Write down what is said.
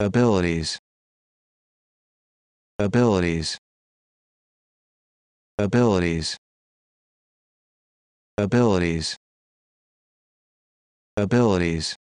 abilities abilities abilities abilities abilities